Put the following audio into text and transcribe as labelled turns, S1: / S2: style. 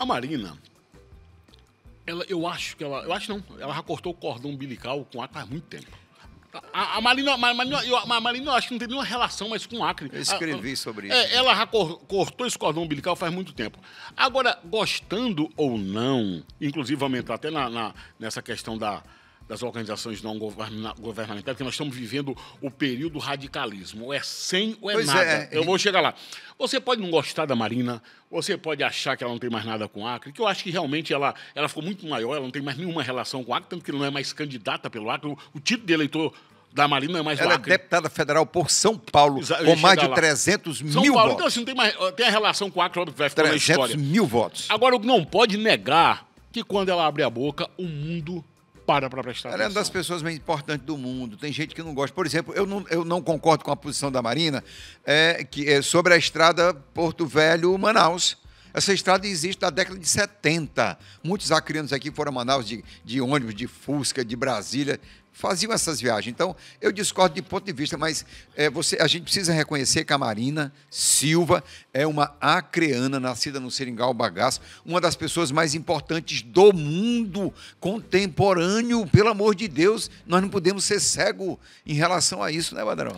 S1: A Marina, ela, eu acho que ela. Eu acho não. Ela já cortou o cordão umbilical com Acre há muito tempo. A, a, Marina, a, Marina, eu, a Marina, eu acho que não tem nenhuma relação mais com o Acre. Eu escrevi a, sobre é, isso. ela já cor, cortou esse cordão umbilical faz muito tempo. Agora, gostando ou não, inclusive aumentar até na, na, nessa questão da, das organizações não governamentais, porque nós estamos vivendo o período radicalismo. Ou é sem ou é pois nada. É. Eu vou chegar lá. Você pode não gostar da Marina, você pode achar que ela não tem mais nada com o Acre, que eu acho que realmente ela, ela ficou muito maior, ela não tem mais nenhuma relação com o Acre, tanto que não é mais candidata pelo Acre. O, o título de eleitor da Marina é mais Ela é deputada federal por São Paulo, Exa com mais de lá. 300 mil São Paulo, votos. Então, assim, tem, mais, tem a relação com o Acre, óbvio, vai ficar 300 na história. mil votos. Agora, não pode negar que quando ela abre a boca, o mundo para para prestar Ela atenção. Ela é
S2: uma das pessoas mais importantes do mundo. Tem gente que não gosta. Por exemplo, eu não, eu não concordo com a posição da Marina é, que é sobre a estrada Porto Velho-Manaus. Essa estrada existe da década de 70. Muitos acrianos aqui foram a Manaus de, de ônibus, de Fusca, de Brasília, faziam essas viagens. Então, eu discordo de ponto de vista, mas é, você, a gente precisa reconhecer que a Marina Silva é uma acreana, nascida no Seringal Bagaço, uma das pessoas mais importantes do mundo contemporâneo. Pelo amor de Deus, nós não podemos ser cego em relação a isso, né, Badrão?